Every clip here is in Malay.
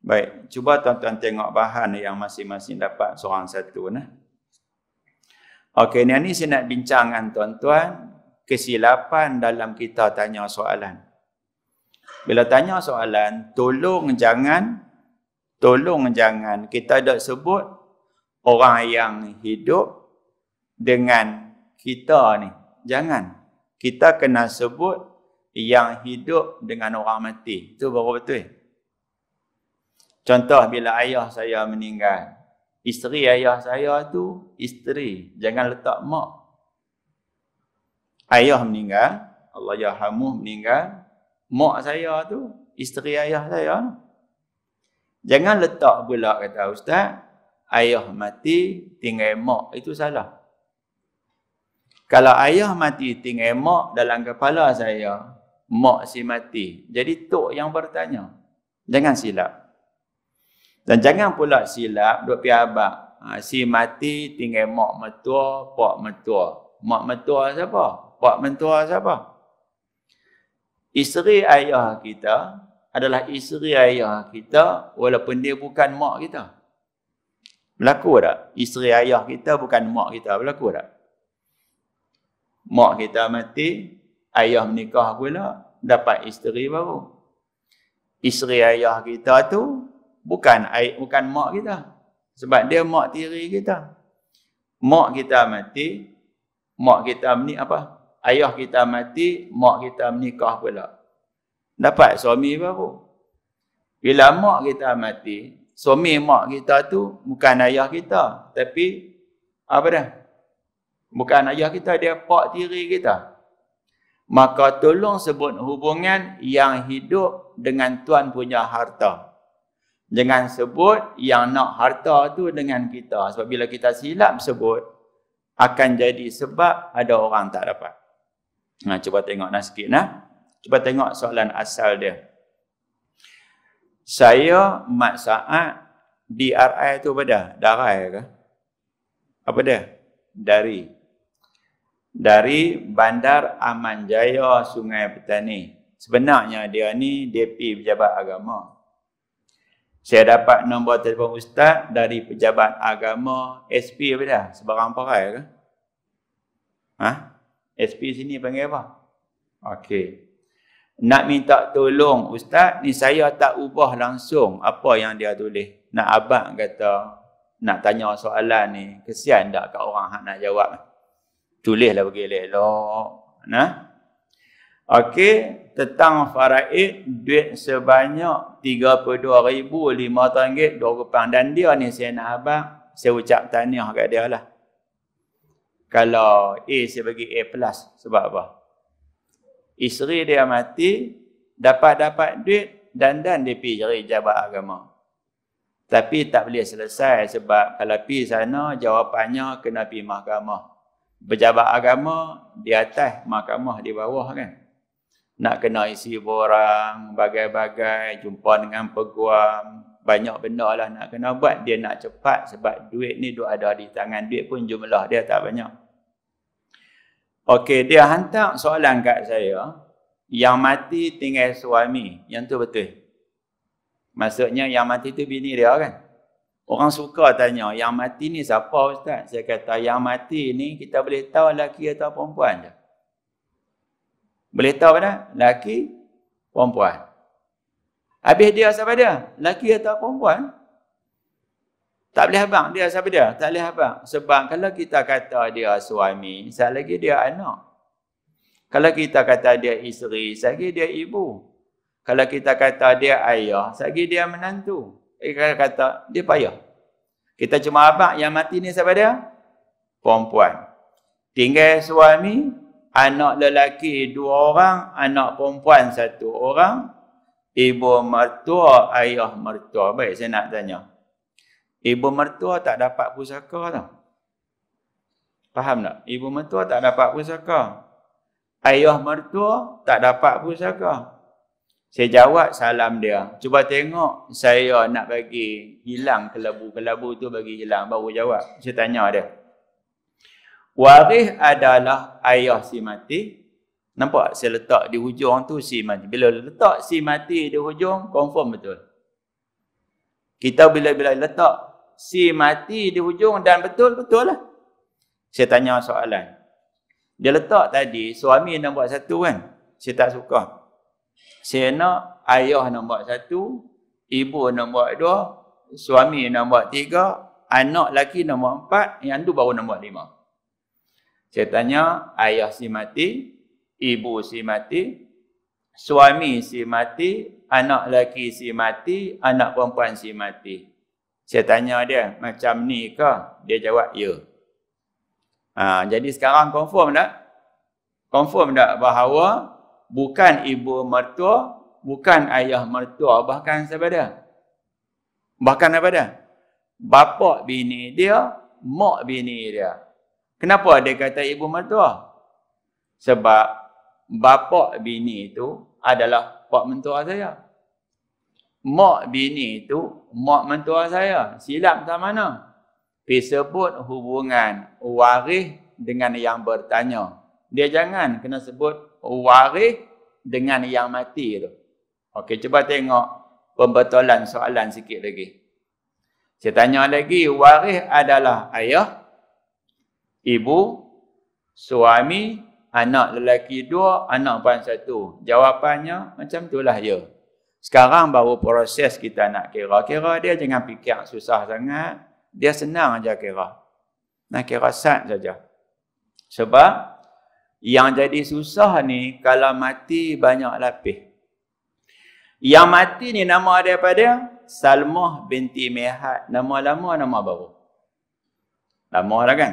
Baik, cuba tuan-tuan tengok bahan yang masing-masing dapat seorang satu nah. Okey, ni ni saya nak bincangkan tuan-tuan kesilapan dalam kita tanya soalan. Bila tanya soalan, tolong jangan tolong jangan kita dah sebut orang yang hidup dengan kita ni. Jangan. Kita kena sebut yang hidup dengan orang mati. Itu baru betul. Eh? Contoh bila ayah saya meninggal, isteri ayah saya tu isteri, jangan letak mak. Ayah meninggal, Allah yarhamu meninggal, mak saya tu isteri ayah saya. Jangan letak pula kata ustaz, ayah mati tinggal mak itu salah. Kalau ayah mati tinggal mak dalam kepala saya, mak si mati. Jadi tok yang bertanya. Jangan silap. Dan jangan pula silap duk pi abak. Ha, si mati tinggal mak mertua, pak mertua. Mak mertua siapa? Pak mertua siapa? Isteri ayah kita adalah isteri ayah kita walaupun dia bukan mak kita. Berlaku tak? Isteri ayah kita bukan mak kita. Berlaku tak? Mak kita mati, ayah menikah pula, dapat isteri baru. Isteri ayah kita tu bukan air bukan mak kita sebab dia mak tiri kita mak kita mati mak kita ni apa ayah kita mati mak kita menikah pula dapat suami baru bila mak kita mati suami mak kita tu bukan ayah kita tapi apa dah bukan ayah kita dia pak tiri kita maka tolong sebut hubungan yang hidup dengan tuan punya harta Jangan sebut yang nak harta tu dengan kita. Sebab bila kita silap sebut, akan jadi sebab ada orang tak dapat. Nah, ha, cuba tengok nak sikit nah. Cuba tengok soalan asal dia. Saya Mat Sa'ad DRI tu apa dah? Darai ke? Apa dia? Dari dari Bandar Aman Jaya Sungai Petani. Sebenarnya dia ni DP Pejabat Agama saya dapat nombor telefon ustaz dari pejabat agama SP apa dah? Sebarang parai ke? Ha? SP sini panggil apa? Okey. Nak minta tolong ustaz, ni saya tak ubah langsung apa yang dia tulis. Nak abang kata, nak tanya soalan ni, kesian tak kat orang nak jawab? Tulislah pergi elok-elok. Nah? Okey, tentang faraid duit sebanyak 32,500 ringgit dua rupang dan dia ni saya nak abang saya ucap tahniah kat dia lah. Kalau A saya bagi A plus sebab apa? Isteri dia mati dapat-dapat duit dan dan dia pergi cari jabat agama. Tapi tak boleh selesai sebab kalau pergi sana jawapannya kena pergi mahkamah. Berjabat agama di atas mahkamah di bawah kan nak kena isi borang, bagai-bagai, jumpa dengan peguam, banyak benda lah nak kena buat, dia nak cepat sebab duit ni duk ada di tangan, duit pun jumlah dia tak banyak. Okey, dia hantar soalan kat saya, yang mati tinggal suami, yang tu betul. Maksudnya yang mati tu bini dia kan? Orang suka tanya, yang mati ni siapa ustaz? Saya kata, yang mati ni kita boleh tahu lelaki atau perempuan je. Boleh tahu mana? Laki, perempuan. Habis dia siapa dia? Laki atau perempuan? Tak boleh habang dia siapa dia? Tak boleh habang. Sebab kalau kita kata dia suami, saya lagi dia anak. Kalau kita kata dia isteri, saya lagi dia ibu. Kalau kita kata dia ayah, saya lagi dia menantu. Eh, kalau kata dia payah. Kita cuma habang yang mati ni siapa dia? Perempuan. Tinggal suami, anak lelaki dua orang, anak perempuan satu orang, ibu mertua, ayah mertua. Baik, saya nak tanya. Ibu mertua tak dapat pusaka tau. Faham tak? Ibu mertua tak dapat pusaka. Ayah mertua tak dapat pusaka. Saya jawab salam dia. Cuba tengok saya nak bagi hilang kelabu-kelabu tu bagi hilang. Baru jawab. Saya tanya dia. Waris adalah ayah si mati. Nampak saya letak di hujung tu si mati. Bila letak si mati di hujung, confirm betul. Kita bila-bila letak si mati di hujung dan betul-betul lah. Saya tanya soalan. Dia letak tadi, suami nombor satu kan? Saya tak suka. Saya nak ayah nombor satu, ibu nombor dua, suami nombor tiga, anak lelaki nombor empat, yang tu baru nombor lima. Saya tanya, ayah si mati, ibu si mati, suami si mati, anak lelaki si mati, anak perempuan si mati. Saya tanya dia, macam ni ke? Dia jawab, ya. Ha, jadi sekarang confirm tak? Confirm tak bahawa bukan ibu mertua, bukan ayah mertua, bahkan siapa dia? Bahkan apa dia? Bapak bini dia, mak bini dia. Kenapa dia kata ibu mertua? Sebab bapa bini itu adalah pak mentua saya. Mak bini itu mak mentua saya. Silap tak mana? Disebut hubungan waris dengan yang bertanya. Dia jangan kena sebut waris dengan yang mati tu. Okey, cuba tengok pembetulan soalan sikit lagi. Saya tanya lagi, waris adalah ayah ibu, suami, anak lelaki dua, anak perempuan satu. Jawapannya macam itulah ya. Sekarang baru proses kita nak kira-kira dia jangan fikir susah sangat. Dia senang aja kira. Nak kira sat saja. Sebab yang jadi susah ni kalau mati banyak lapih. Yang mati ni nama daripada Salmah binti Mihat. Nama lama, nama baru. Lama lah kan?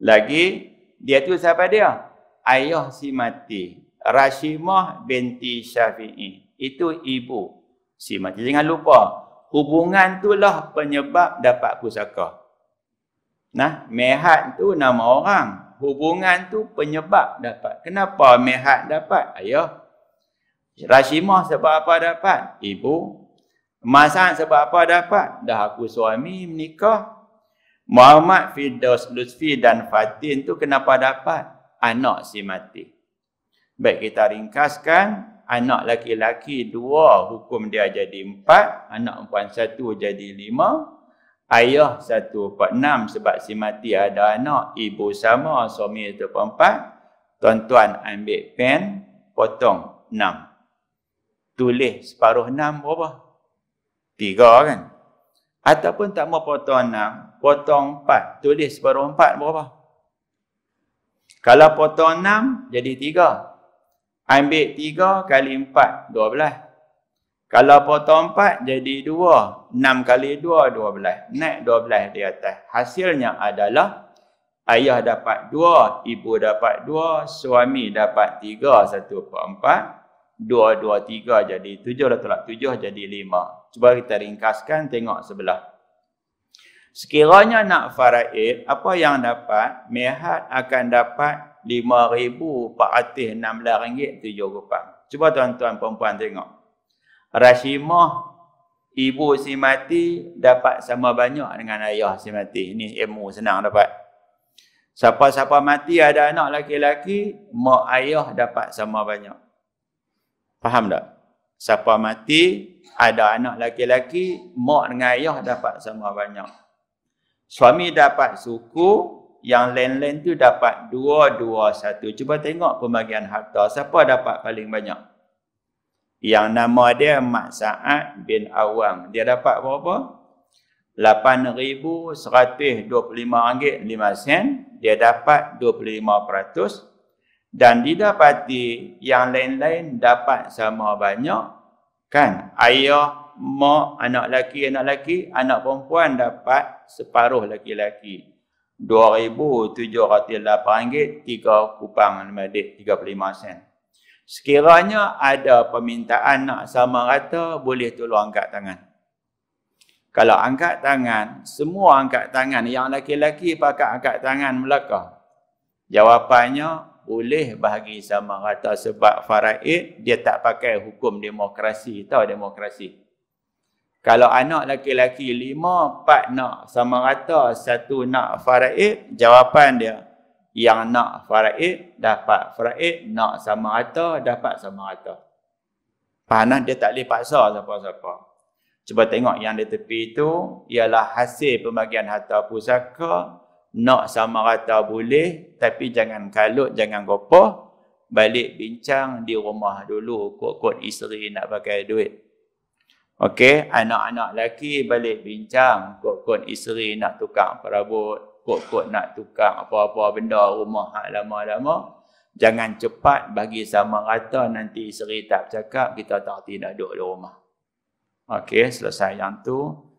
Lagi dia tu siapa dia? Ayah si mati. Rashimah binti Syafi'i. Itu ibu si mati. Jangan lupa. Hubungan tu lah penyebab dapat pusaka. Nah, mehat tu nama orang. Hubungan tu penyebab dapat. Kenapa mehat dapat? Ayah. Rashimah sebab apa dapat? Ibu. masa sebab apa dapat? Dah aku suami menikah. Muhammad Firdaus Lutfi dan Fatin tu kenapa dapat? Anak si mati. Baik kita ringkaskan anak laki-laki dua hukum dia jadi empat, anak perempuan satu jadi lima, ayah satu empat enam sebab si mati ada anak, ibu sama suami itu empat, tuan-tuan ambil pen, potong enam. Tulis separuh enam berapa? Tiga kan? Ataupun tak mau potong enam, potong 4. Tulis separuh 4 berapa? Kalau potong 6, jadi 3. Ambil 3 kali 4, 12. Kalau potong 4, jadi 2. 6 kali 2, 12. Naik 12 di atas. Hasilnya adalah ayah dapat 2, ibu dapat 2, suami dapat 3, 1 per 4. 2, 2, 3 jadi 7, 7 jadi 5. Cuba kita ringkaskan, tengok sebelah. Sekiranya nak faraid, apa yang dapat? Mihat akan dapat lima ribu, enam RM5,416.7 rupiah. Cuba tuan-tuan perempuan tengok. Rashimah, ibu si mati dapat sama banyak dengan ayah si mati. Ini ilmu senang dapat. Siapa-siapa mati ada anak laki-laki, mak ayah dapat sama banyak. Faham tak? Siapa mati ada anak laki-laki, mak dengan ayah dapat sama banyak. Suami dapat suku, yang lain-lain tu dapat dua, dua, satu. Cuba tengok pembagian harta. Siapa dapat paling banyak? Yang nama dia Mak Sa'ad bin Awang Dia dapat berapa? 8,125 ringgit 5 sen. Dia dapat 25%. Dan didapati yang lain-lain dapat sama banyak. Kan? Ayah mak, anak laki anak laki anak perempuan dapat separuh lelaki-lelaki. RM2,708, tiga kupang medik, 35 sen. Sekiranya ada permintaan nak sama rata, boleh tolong angkat tangan. Kalau angkat tangan, semua angkat tangan yang laki laki pakai angkat tangan Melaka. Jawapannya, boleh bahagi sama rata sebab faraid dia tak pakai hukum demokrasi tahu demokrasi kalau anak laki-laki lima, empat nak sama rata, satu nak faraid, jawapan dia, yang nak faraid, dapat faraid, nak sama rata, dapat sama rata. Panah dia tak boleh paksa siapa-siapa. Cuba tengok yang di tepi itu, ialah hasil pembagian harta pusaka, nak sama rata boleh, tapi jangan kalut, jangan gopoh, balik bincang di rumah dulu, kot-kot isteri nak pakai duit. Okey, anak-anak lelaki balik bincang, kot-kot isteri nak tukar perabot, kot-kot nak tukar apa-apa benda rumah hak lama-lama. Jangan cepat bagi sama rata nanti isteri tak cakap, kita tak tidak duduk di rumah. Okey, selesai yang tu.